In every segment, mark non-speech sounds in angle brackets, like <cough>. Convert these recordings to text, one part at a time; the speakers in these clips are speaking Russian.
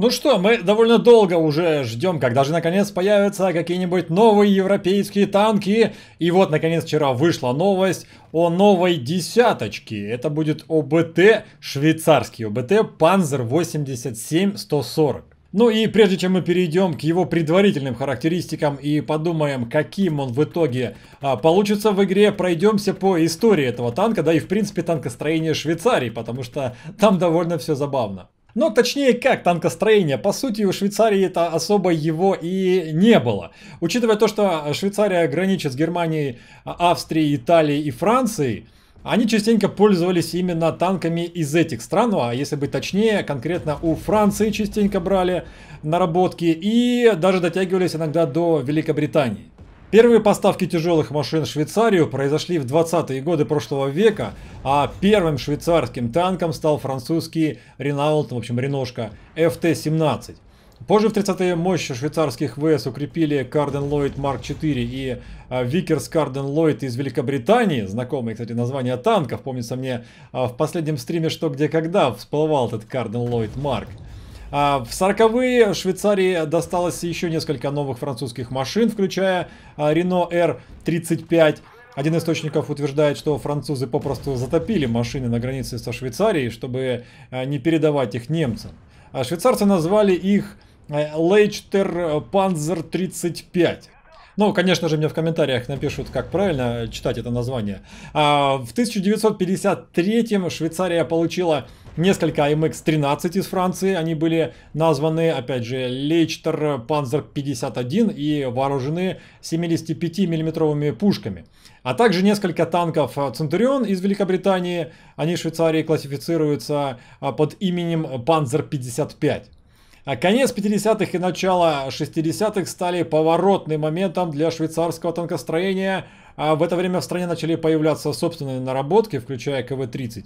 Ну что, мы довольно долго уже ждем, когда же наконец появятся какие-нибудь новые европейские танки. И вот, наконец, вчера вышла новость о новой десяточке. Это будет ОБТ, швейцарский ОБТ Panzer 87-140. Ну и прежде чем мы перейдем к его предварительным характеристикам и подумаем, каким он в итоге а, получится в игре, пройдемся по истории этого танка, да и в принципе танкостроения Швейцарии, потому что там довольно все забавно. Но ну, точнее как танкостроение, по сути у Швейцарии это особо его и не было. Учитывая то, что Швейцария граничит с Германией, Австрией, Италией и Францией, они частенько пользовались именно танками из этих стран, ну, а если быть точнее, конкретно у Франции частенько брали наработки и даже дотягивались иногда до Великобритании. Первые поставки тяжелых машин в Швейцарию произошли в 20-е годы прошлого века, а первым швейцарским танком стал французский Ренаулт, в общем, Реношка FT-17. Позже в 30-е мощи швейцарских ВС укрепили Карден Ллойд Марк 4 и а, Викерс Карден Ллойд из Великобритании. Знакомые, кстати, названия танков. Помнится мне а, в последнем стриме «Что, где, когда» всплывал этот Карден Ллойд Марк. А, в 40 Швейцарии досталось еще несколько новых французских машин, включая Renault а, R35. Один из источников утверждает, что французы попросту затопили машины на границе со Швейцарией, чтобы а, не передавать их немцам. швейцарцы назвали их Лейчтер Панзер 35. Ну, конечно же, мне в комментариях напишут, как правильно читать это название. А, в 1953 м Швейцария получила несколько MX-13 из Франции. Они были названы, опять же, Лейчтер Панзер 51 и вооружены 75 миллиметровыми пушками. А также несколько танков Центурион из Великобритании. Они в Швейцарии классифицируются а, под именем Панзер 55. А конец 50-х и начало 60-х стали поворотным моментом для швейцарского танкостроения. А в это время в стране начали появляться собственные наработки, включая КВ-30.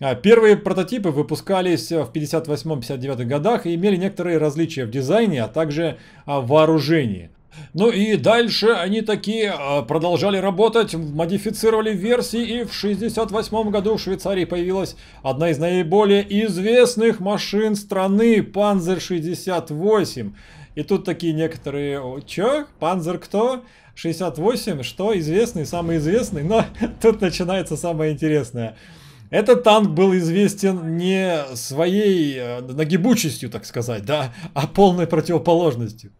А первые прототипы выпускались в 58-59 годах и имели некоторые различия в дизайне, а также в а, вооружении. Ну и дальше они такие а, продолжали работать, модифицировали версии, и в 1968 году в Швейцарии появилась одна из наиболее известных машин страны Panzer-68. И тут такие некоторые, чё, Панзер кто? 68, что известный, самый известный, но <laughs> тут начинается самое интересное. Этот танк был известен не своей э, нагибучестью, так сказать, да, а полной противоположностью.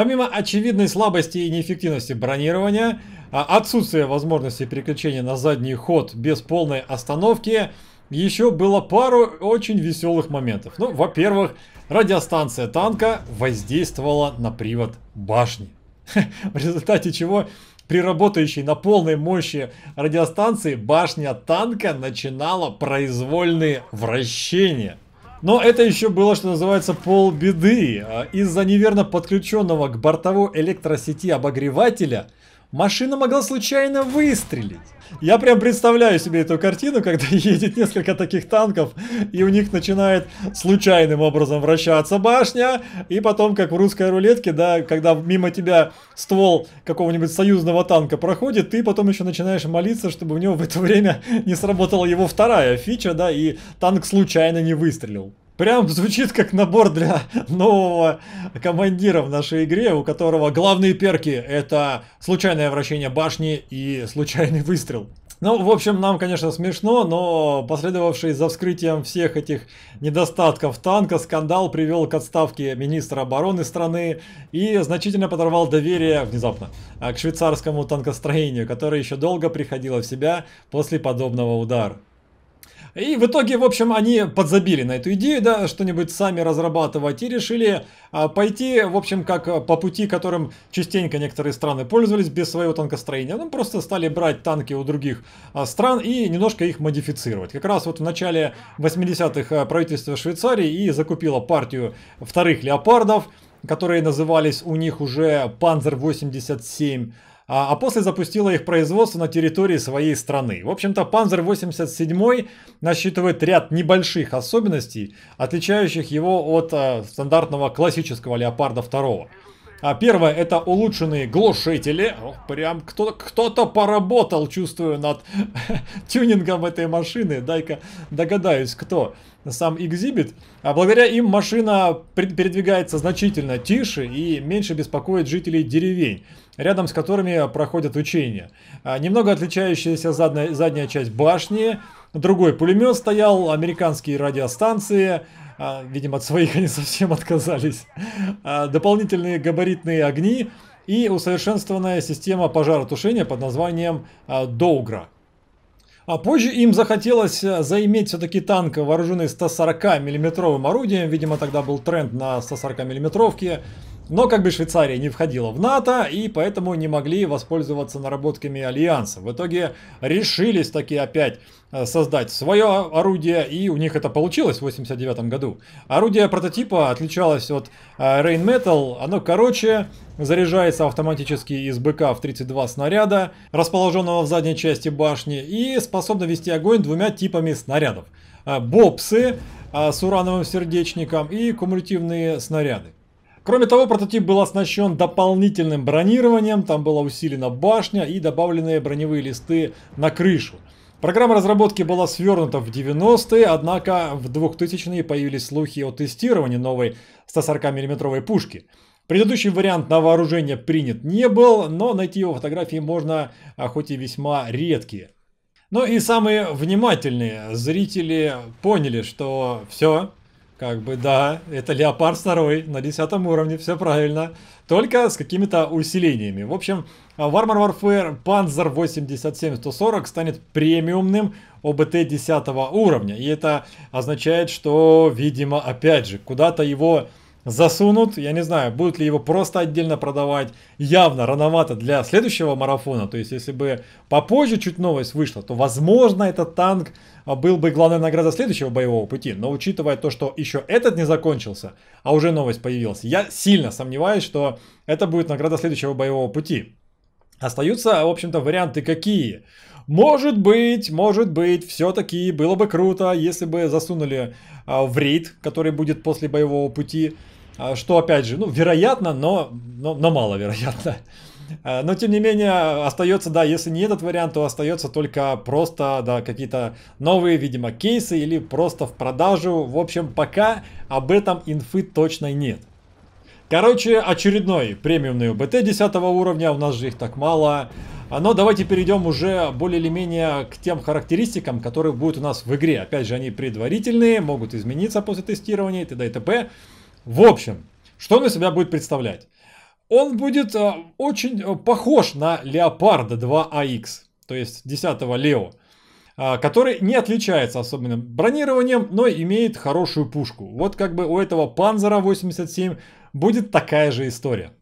Помимо очевидной слабости и неэффективности бронирования, а, отсутствия возможности переключения на задний ход без полной остановки, еще было пару очень веселых моментов. Ну, во-первых, радиостанция танка воздействовала на привод башни. <laughs> В результате чего при работающей на полной мощи радиостанции башня танка начинала произвольные вращения. Но это еще было, что называется, полбеды. А из-за неверно подключенного к бортовой электросети обогревателя – машина могла случайно выстрелить. Я прям представляю себе эту картину, когда <laughs> едет несколько таких танков, и у них начинает случайным образом вращаться башня, и потом, как в русской рулетке, да, когда мимо тебя ствол какого-нибудь союзного танка проходит, ты потом еще начинаешь молиться, чтобы у него в это <laughs> время не сработала его вторая фича, да, и танк случайно не выстрелил. Прям звучит как набор для <laughs> нового командира в нашей игре, у которого главные перки это случайное вращение башни и случайный выстрел. Ну, в общем, нам, конечно, смешно, но последовавший за вскрытием всех этих недостатков танка скандал привел к отставке министра обороны страны и значительно подорвал доверие, внезапно, к швейцарскому танкостроению, которое еще долго приходило в себя после подобного удара. И в итоге, в общем, они подзабили на эту идею, да, что-нибудь сами разрабатывать и решили а, пойти, в общем, как а, по пути, которым частенько некоторые страны пользовались без своего танкостроения. Ну, просто стали брать танки у других а, стран и немножко их модифицировать. Как раз вот в начале 80-х правительство Швейцарии и закупило партию вторых леопардов, которые назывались у них уже Panzer 87 а, а после запустила их производство на территории своей страны. В общем-то, Panzer-87 насчитывает ряд небольших особенностей, отличающих его от а, стандартного классического Леопарда 2. А первое это улучшенные глушители. О, прям кто-то поработал, чувствую, над <laughs> тюнингом этой машины. Дай-ка догадаюсь, кто. Сам экзибит. А благодаря им машина передвигается значительно тише и меньше беспокоит жителей деревень рядом с которыми проходят учения. А, немного отличающаяся задная, задняя часть башни, другой пулемет стоял, американские радиостанции, а, видимо, от своих <laughs> они совсем отказались, а, дополнительные габаритные огни и усовершенствованная система пожаротушения под названием «Доугра». А позже им захотелось заиметь все-таки танк, вооруженный 140 миллиметровым орудием. Видимо, тогда был тренд на 140 миллиметровки. Но как бы Швейцария не входила в НАТО и поэтому не могли воспользоваться наработками Альянса. В итоге решились таки опять э, создать свое орудие, и у них это получилось в 89 году. Орудие прототипа отличалось от э, Rain Metal, оно короче, заряжается автоматически из БК в 32 снаряда, расположенного в задней части башни, и способно вести огонь двумя типами снарядов. Э, бобсы с урановым сердечником и кумулятивные снаряды. Кроме того, прототип был оснащен дополнительным бронированием, там была усилена башня и добавлены броневые листы на крышу. Программа разработки была свернута в 90-е, однако в 2000-е появились слухи о тестировании новой 140 миллиметровой пушки. Предыдущий вариант на вооружение принят не был, но найти его фотографии можно, а хоть и весьма редкие. Но ну и самые внимательные зрители поняли, что все, как бы, да, это Леопард второй на десятом уровне, все правильно. Только с какими-то усилениями. В общем, Warmer Warfare Panzer 87-140 станет премиумным ОБТ 10 уровня. И это означает, что, видимо, опять же, куда-то его засунут. Я не знаю, будут ли его просто отдельно продавать. Явно рановато для следующего марафона. То есть, если бы попозже чуть новость вышла, то, возможно, этот танк а, был бы главной наградой следующего боевого пути. Но учитывая то, что еще этот не закончился, а уже новость появилась, я сильно сомневаюсь, что это будет награда следующего боевого пути. Остаются, в общем-то, варианты какие? Может быть, может быть, все-таки было бы круто, если бы засунули а, в рейд, который будет после боевого пути. А, что, опять же, ну, вероятно, но, но, но маловероятно. <laughs> А, но, тем не менее, остается, да, если не этот вариант, то остается только просто, да, какие-то новые, видимо, кейсы или просто в продажу. В общем, пока об этом инфы точно нет. Короче, очередной премиумный БТ 10 уровня, у нас же их так мало. А, но давайте перейдем уже более или менее к тем характеристикам, которые будут у нас в игре. Опять же, они предварительные, могут измениться после тестирования и т.д. и т.п. В общем, что он из себя будет представлять? Он будет а, очень а, похож на Леопарда 2 ах то есть 10 го Лео который не отличается особенным бронированием, но имеет хорошую пушку. Вот как бы у этого Панзера 87 будет такая же история.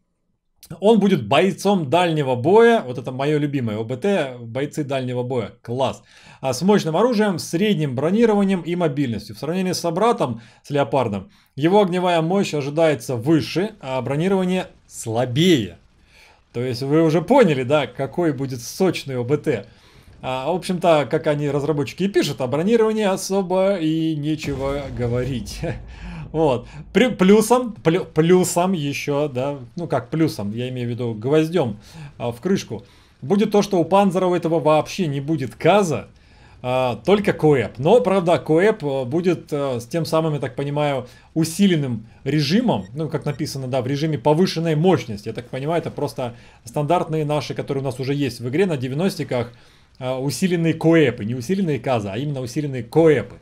Он будет бойцом дальнего боя. Вот это мое любимое ОБТ. Бойцы дальнего боя. Класс. А с мощным оружием, средним бронированием и мобильностью. В сравнении с собратом, с леопардом, его огневая мощь ожидается выше, а бронирование слабее. То есть вы уже поняли, да, какой будет сочный ОБТ. А, в общем-то, как они разработчики и пишут, о а бронировании особо и нечего говорить. <laughs> Вот. При, плюсом, плю, плюсом еще, да, ну как плюсом, я имею в виду гвоздем а, в крышку, будет то, что у Панзера у этого вообще не будет каза, а, только Коэп. Но, правда, Коэп а, будет а, с тем самым, я так понимаю, усиленным режимом, ну, как написано, да, в режиме повышенной мощности. Я так понимаю, это просто стандартные наши, которые у нас уже есть в игре на 90-ках, а, усиленные коэпы, не усиленные каза, а именно усиленные коэпы.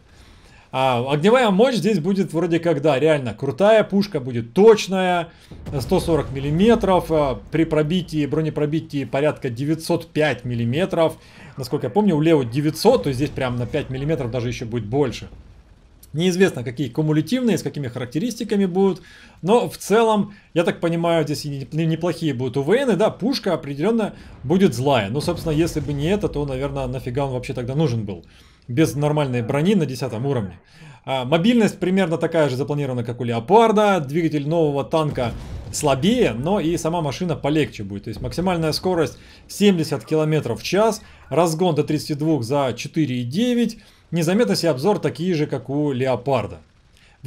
А, огневая мощь здесь будет вроде как, да, реально крутая пушка, будет точная, 140 миллиметров, а, при пробитии, бронепробитии порядка 905 миллиметров. Насколько я помню, у Лео 900, то здесь прям на 5 миллиметров даже еще будет больше. Неизвестно, какие кумулятивные, с какими характеристиками будут. Но в целом, я так понимаю, здесь неплохие будут УВНы. Да, пушка определенно будет злая. Ну, собственно, если бы не это, то, наверное, нафига он вообще тогда нужен был без нормальной брони на 10 уровне. А, мобильность примерно такая же запланирована, как у Леопарда. Двигатель нового танка слабее, но и сама машина полегче будет. То есть максимальная скорость 70 км в час, разгон до 32 за 4,9, незаметность и обзор такие же, как у Леопарда.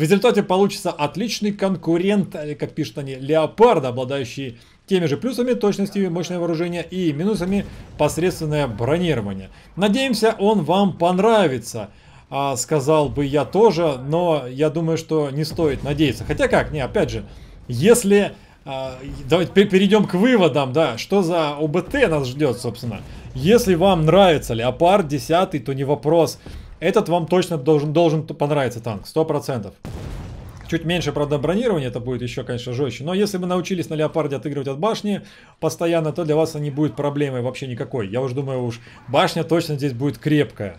В результате получится отличный конкурент, э, как пишут они, леопарда, обладающий теми же плюсами точности и мощное вооружение и минусами посредственное бронирование. Надеемся, он вам понравится. А, сказал бы я тоже, но я думаю, что не стоит надеяться. Хотя как, не, опять же, если... А, давайте перейдем к выводам, да, что за ОБТ нас ждет, собственно. Если вам нравится Леопард 10, то не вопрос, этот вам точно должен, должен понравиться танк, 100%. Чуть меньше, правда, бронирования, это будет еще, конечно, жестче. Но если вы научились на Леопарде отыгрывать от башни постоянно, то для вас не будет проблемой вообще никакой. Я уж думаю, уж башня точно здесь будет крепкая.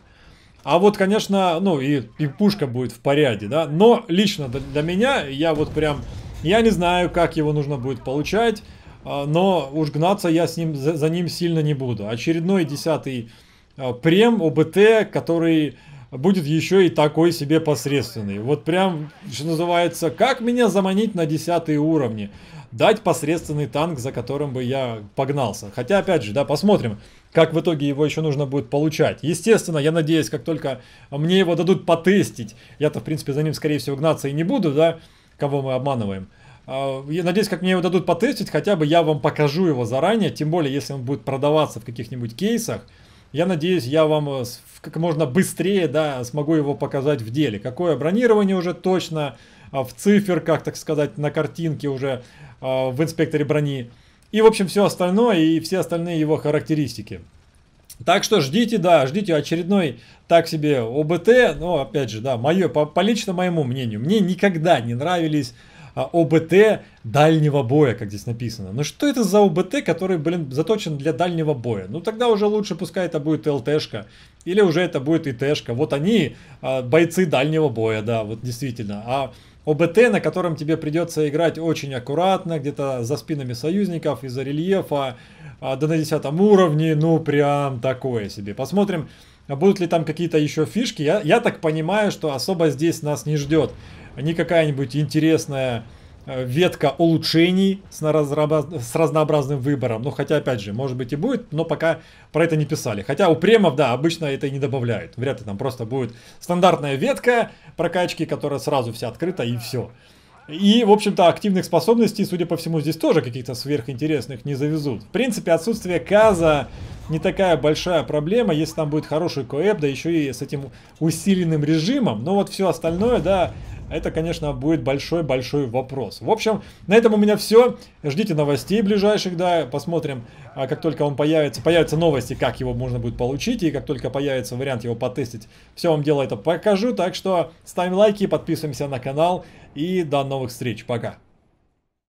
А вот, конечно, ну и, и пушка будет в порядке, да. Но лично для, для меня, я вот прям, я не знаю, как его нужно будет получать. А, но уж гнаться я с ним, за, за ним сильно не буду. Очередной десятый а, прем ОБТ, который будет еще и такой себе посредственный. Вот прям, что называется, как меня заманить на десятые уровни? Дать посредственный танк, за которым бы я погнался. Хотя, опять же, да, посмотрим, как в итоге его еще нужно будет получать. Естественно, я надеюсь, как только мне его дадут потестить, я-то, в принципе, за ним, скорее всего, гнаться и не буду, да, кого мы обманываем. А, я надеюсь, как мне его дадут потестить, хотя бы я вам покажу его заранее, тем более, если он будет продаваться в каких-нибудь кейсах – я надеюсь, я вам э, как можно быстрее да, смогу его показать в деле. Какое бронирование уже точно а, в циферках, так сказать, на картинке уже а, в инспекторе брони. И, в общем, все остальное и все остальные его характеристики. Так что ждите, да, ждите очередной так себе ОБТ, но опять же, да, мое, по, по лично моему мнению, мне никогда не нравились а, ОБТ дальнего боя, как здесь написано. Ну что это за ОБТ, который, блин, заточен для дальнего боя? Ну тогда уже лучше пускай это будет ЛТшка, или уже это будет ИТшка. Вот они, а, бойцы дальнего боя, да, вот действительно. А ОБТ, на котором тебе придется играть очень аккуратно, где-то за спинами союзников, из-за рельефа, а, да на 10 уровне, ну прям такое себе. Посмотрим, будут ли там какие-то еще фишки. Я, я так понимаю, что особо здесь нас не ждет не какая-нибудь интересная э, ветка улучшений с, с разнообразным выбором. Ну, хотя, опять же, может быть и будет, но пока про это не писали. Хотя у премов, да, обычно это и не добавляют. Вряд ли там просто будет стандартная ветка прокачки, которая сразу вся открыта и все. И, в общем-то, активных способностей, судя по всему, здесь тоже каких-то сверхинтересных не завезут. В принципе, отсутствие каза не такая большая проблема, если там будет хороший коэп, да еще и с этим усиленным режимом. Но вот все остальное, да, это, конечно, будет большой-большой вопрос. В общем, на этом у меня все. Ждите новостей ближайших, да, посмотрим, а, как только он появится. Появятся новости, как его можно будет получить, и как только появится вариант его потестить, все вам дело это покажу. Так что ставим лайки, подписываемся на канал, и до новых встреч. Пока!